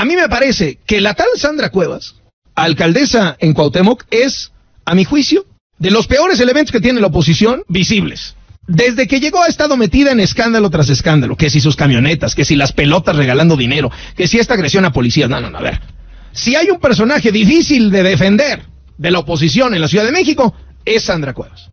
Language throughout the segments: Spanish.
a mí me parece que la tal Sandra Cuevas, alcaldesa en Cuauhtémoc, es, a mi juicio, de los peores elementos que tiene la oposición visibles. Desde que llegó ha estado metida en escándalo tras escándalo, que si sus camionetas, que si las pelotas regalando dinero, que si esta agresión a policías, no, no, no, a ver. Si hay un personaje difícil de defender de la oposición en la Ciudad de México, es Sandra Cuevas.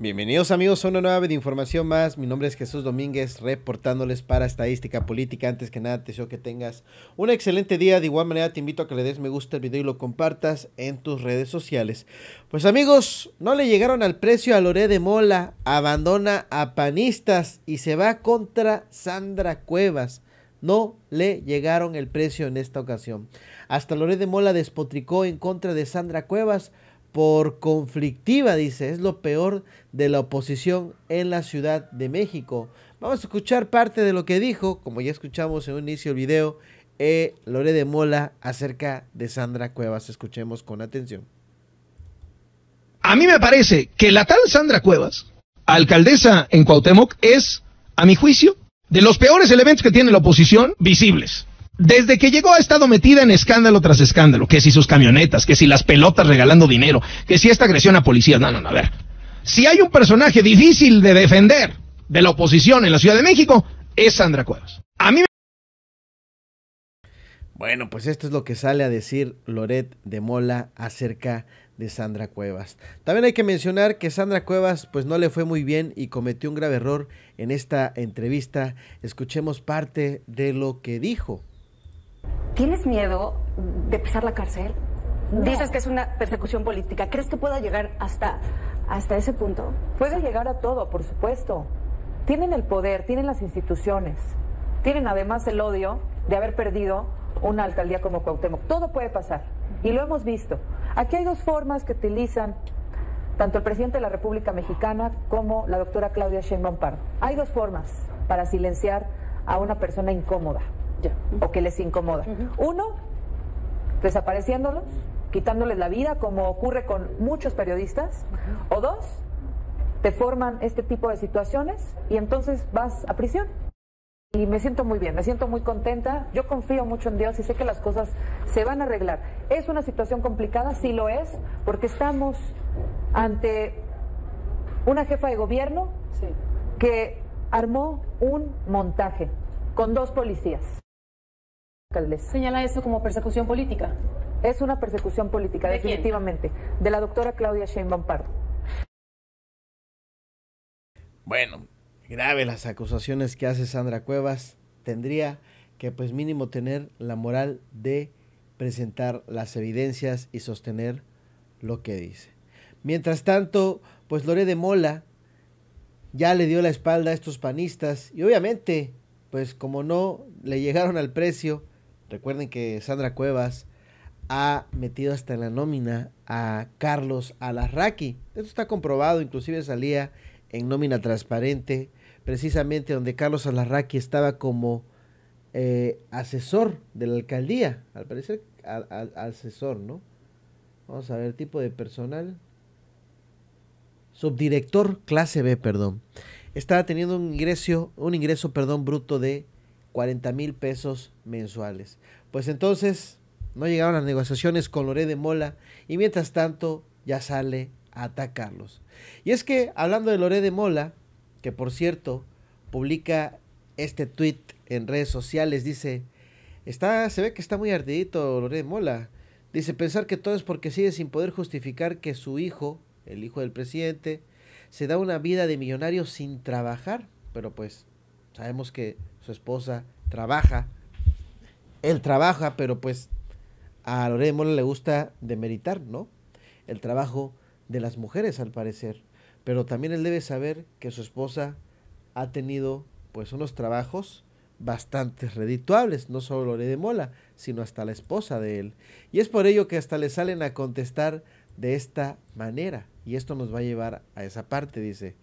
Bienvenidos amigos a una nueva de información más. Mi nombre es Jesús Domínguez, reportándoles para Estadística Política. Antes que nada, te deseo que tengas un excelente día. De igual manera, te invito a que le des me gusta el video y lo compartas en tus redes sociales. Pues amigos, no le llegaron al precio a Loré de Mola, abandona a Panistas y se va contra Sandra Cuevas. No le llegaron el precio en esta ocasión. Hasta Loré de Mola despotricó en contra de Sandra Cuevas por conflictiva, dice, es lo peor de la oposición en la Ciudad de México. Vamos a escuchar parte de lo que dijo, como ya escuchamos en un inicio del video, eh, Lore de Mola acerca de Sandra Cuevas. Escuchemos con atención. A mí me parece que la tal Sandra Cuevas, alcaldesa en Cuauhtémoc, es, a mi juicio, de los peores elementos que tiene la oposición visibles. Desde que llegó ha estado metida en escándalo tras escándalo, que si sus camionetas, que si las pelotas regalando dinero, que si esta agresión a policías, no, no, no, a ver. Si hay un personaje difícil de defender de la oposición en la Ciudad de México, es Sandra Cuevas. A mí me... Bueno, pues esto es lo que sale a decir Loret de Mola acerca de Sandra Cuevas. También hay que mencionar que Sandra Cuevas pues no le fue muy bien y cometió un grave error en esta entrevista. Escuchemos parte de lo que dijo ¿Tienes miedo de pisar la cárcel? Dices que es una persecución política. ¿Crees que pueda llegar hasta, hasta ese punto? Puede llegar a todo, por supuesto. Tienen el poder, tienen las instituciones, tienen además el odio de haber perdido una alcaldía como Cuauhtémoc. Todo puede pasar y lo hemos visto. Aquí hay dos formas que utilizan tanto el presidente de la República Mexicana como la doctora Claudia Sheinbaum Pardo. Hay dos formas para silenciar a una persona incómoda o que les incomoda. Uno, desapareciéndolos, quitándoles la vida, como ocurre con muchos periodistas. O dos, te forman este tipo de situaciones y entonces vas a prisión. Y me siento muy bien, me siento muy contenta. Yo confío mucho en Dios y sé que las cosas se van a arreglar. Es una situación complicada, sí lo es, porque estamos ante una jefa de gobierno que armó un montaje con dos policías. ¿Señala eso como persecución política? Es una persecución política, definitivamente, de la doctora Claudia Sheinbaum Pardo. Bueno, grave las acusaciones que hace Sandra Cuevas. Tendría que pues mínimo tener la moral de presentar las evidencias y sostener lo que dice. Mientras tanto, pues Loré de Mola ya le dio la espalda a estos panistas y obviamente, pues como no le llegaron al precio, Recuerden que Sandra Cuevas ha metido hasta en la nómina a Carlos Alarraqui. Esto está comprobado, inclusive salía en nómina transparente, precisamente donde Carlos Alarraqui estaba como eh, asesor de la alcaldía, al parecer asesor, ¿no? Vamos a ver, tipo de personal. Subdirector clase B, perdón. Estaba teniendo un ingreso, un ingreso, perdón, bruto de 40 mil pesos mensuales. Pues entonces no llegaron las negociaciones con Loré de Mola y mientras tanto ya sale a atacarlos. Y es que hablando de Loré de Mola, que por cierto publica este tweet en redes sociales, dice, está, se ve que está muy ardidito Loré de Mola. Dice, pensar que todo es porque sigue sin poder justificar que su hijo, el hijo del presidente, se da una vida de millonario sin trabajar. Pero pues sabemos que su esposa trabaja, él trabaja, pero pues a de Mola le gusta demeritar, ¿no? El trabajo de las mujeres, al parecer. Pero también él debe saber que su esposa ha tenido pues unos trabajos bastante redituables, no solo Lore de Mola, sino hasta la esposa de él. Y es por ello que hasta le salen a contestar de esta manera. Y esto nos va a llevar a esa parte, dice.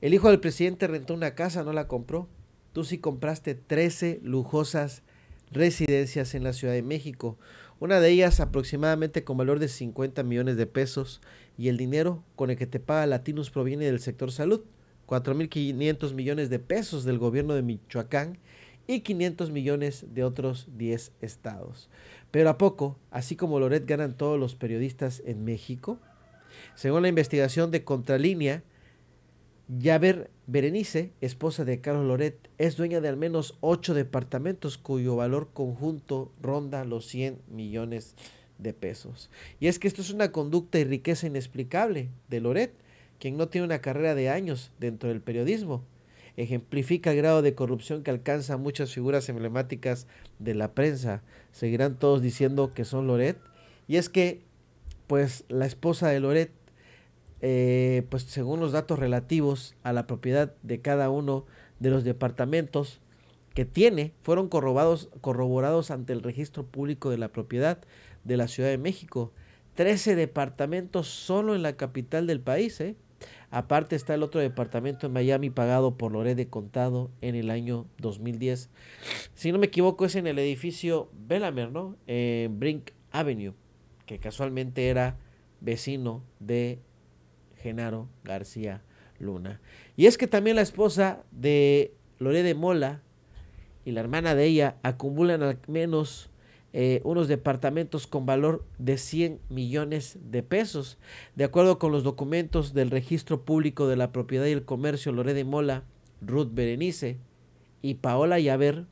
El hijo del presidente rentó una casa, no la compró tú sí compraste 13 lujosas residencias en la Ciudad de México, una de ellas aproximadamente con valor de 50 millones de pesos y el dinero con el que te paga Latinos proviene del sector salud, 4.500 millones de pesos del gobierno de Michoacán y 500 millones de otros 10 estados. Pero a poco, así como Loret ganan todos los periodistas en México, según la investigación de Contralínea, ver... Berenice, esposa de Carlos Loret, es dueña de al menos ocho departamentos cuyo valor conjunto ronda los 100 millones de pesos. Y es que esto es una conducta y riqueza inexplicable de Loret, quien no tiene una carrera de años dentro del periodismo. Ejemplifica el grado de corrupción que alcanza muchas figuras emblemáticas de la prensa. Seguirán todos diciendo que son Loret. Y es que, pues, la esposa de Loret eh, pues según los datos relativos a la propiedad de cada uno de los departamentos que tiene, fueron corroborados ante el registro público de la propiedad de la Ciudad de México. 13 departamentos solo en la capital del país. ¿eh? Aparte está el otro departamento en Miami pagado por Lorede de Contado en el año 2010. Si no me equivoco es en el edificio Bellamer, ¿no? En eh, Brink Avenue, que casualmente era vecino de Genaro García Luna. Y es que también la esposa de Loré de Mola y la hermana de ella acumulan al menos eh, unos departamentos con valor de 100 millones de pesos. De acuerdo con los documentos del Registro Público de la Propiedad y el Comercio, Loré de Mola, Ruth Berenice y Paola Llaver,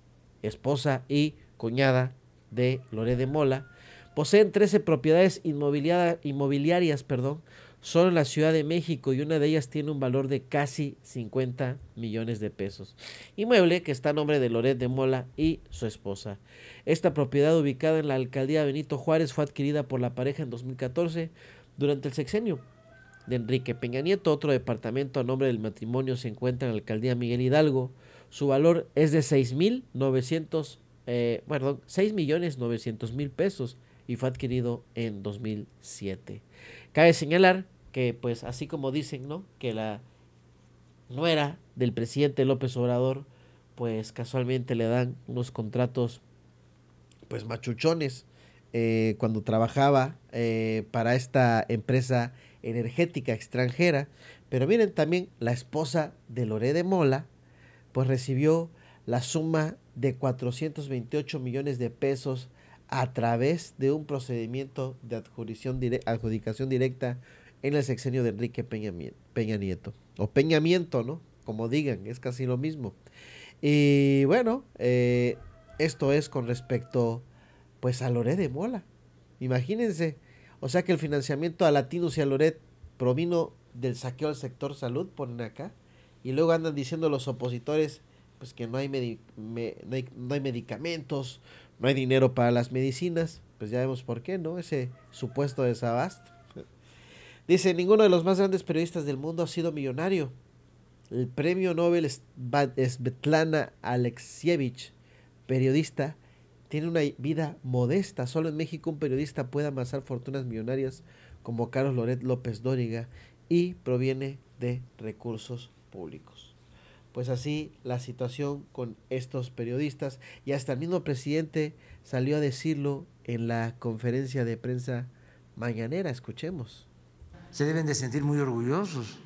esposa y cuñada de Loré de Mola, poseen 13 propiedades inmobiliarias, inmobiliarias perdón, solo en la Ciudad de México y una de ellas tiene un valor de casi 50 millones de pesos. Inmueble que está a nombre de Loret de Mola y su esposa. Esta propiedad ubicada en la alcaldía Benito Juárez fue adquirida por la pareja en 2014 durante el sexenio de Enrique Peña Nieto. Otro departamento a nombre del matrimonio se encuentra en la alcaldía Miguel Hidalgo. Su valor es de 6.900, eh, perdón, 6 millones mil pesos y fue adquirido en 2007. Cabe señalar que, pues, así como dicen, ¿no? Que la nuera del presidente López Obrador, pues, casualmente le dan unos contratos, pues, machuchones eh, cuando trabajaba eh, para esta empresa energética extranjera. Pero miren también, la esposa de Loré de Mola, pues, recibió la suma de 428 millones de pesos a través de un procedimiento de adjudicación directa en el sexenio de Enrique Peña, Nieto. O Peñamiento, ¿no? Como digan, es casi lo mismo. Y bueno, eh, esto es con respecto pues a Loret de Mola. Imagínense. O sea que el financiamiento a Latinos y a Loret provino del saqueo al sector salud, ponen acá. Y luego andan diciendo los opositores pues que no hay, no hay, no hay medicamentos, no hay dinero para las medicinas, pues ya vemos por qué, ¿no? Ese supuesto desabasto. Dice, ninguno de los más grandes periodistas del mundo ha sido millonario. El premio Nobel Svetlana Alexievich, periodista, tiene una vida modesta. Solo en México un periodista puede amasar fortunas millonarias como Carlos Loret López Dóriga y proviene de recursos públicos. Pues así la situación con estos periodistas y hasta el mismo presidente salió a decirlo en la conferencia de prensa mañanera. Escuchemos. Se deben de sentir muy orgullosos.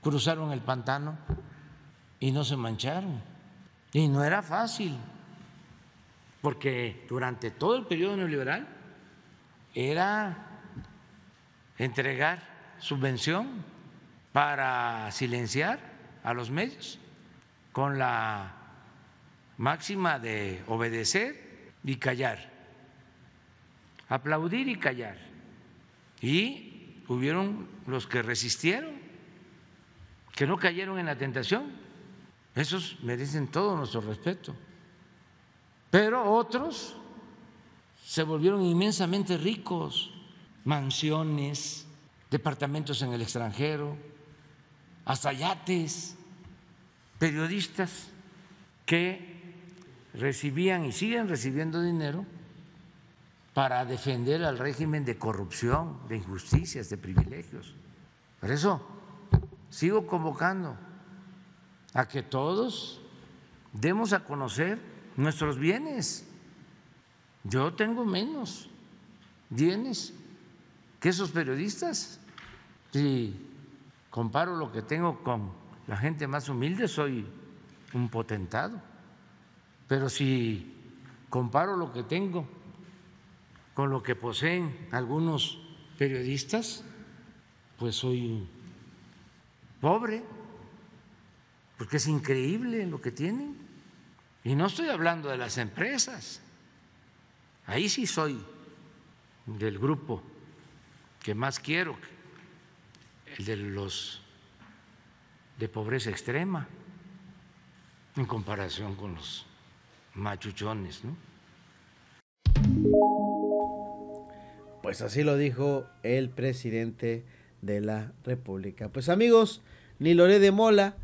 Cruzaron el pantano y no se mancharon. Y no era fácil, porque durante todo el periodo neoliberal era entregar subvención para silenciar a los medios con la máxima de obedecer y callar, aplaudir y callar. Y hubieron los que resistieron, que no cayeron en la tentación. Esos merecen todo nuestro respeto. Pero otros se volvieron inmensamente ricos, mansiones, departamentos en el extranjero, hasta yates periodistas que recibían y siguen recibiendo dinero para defender al régimen de corrupción, de injusticias, de privilegios. Por eso sigo convocando a que todos demos a conocer nuestros bienes. Yo tengo menos bienes que esos periodistas. Si comparo lo que tengo con la gente más humilde soy un potentado. Pero si comparo lo que tengo con lo que poseen algunos periodistas, pues soy pobre, porque es increíble lo que tienen. Y no estoy hablando de las empresas, ahí sí soy del grupo que más quiero, el de los de pobreza extrema en comparación con los machuchones, ¿no? Pues así lo dijo el presidente de la República. Pues amigos, ni Loré de Mola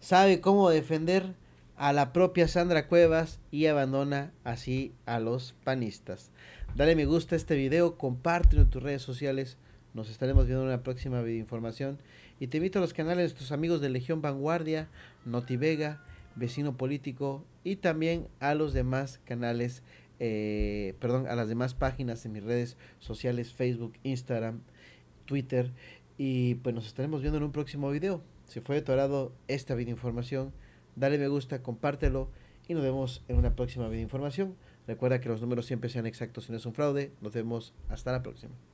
sabe cómo defender a la propia Sandra Cuevas y abandona así a los panistas. Dale me gusta a este video, compártelo en tus redes sociales. Nos estaremos viendo en una próxima videoinformación. información. Y te invito a los canales de tus amigos de Legión Vanguardia, Vega, Vecino Político y también a los demás canales, eh, perdón, a las demás páginas en mis redes sociales, Facebook, Instagram, Twitter. Y pues nos estaremos viendo en un próximo video. Si fue de tu agrado esta videoinformación, dale me gusta, compártelo y nos vemos en una próxima videoinformación. Recuerda que los números siempre sean exactos y no es un fraude. Nos vemos hasta la próxima.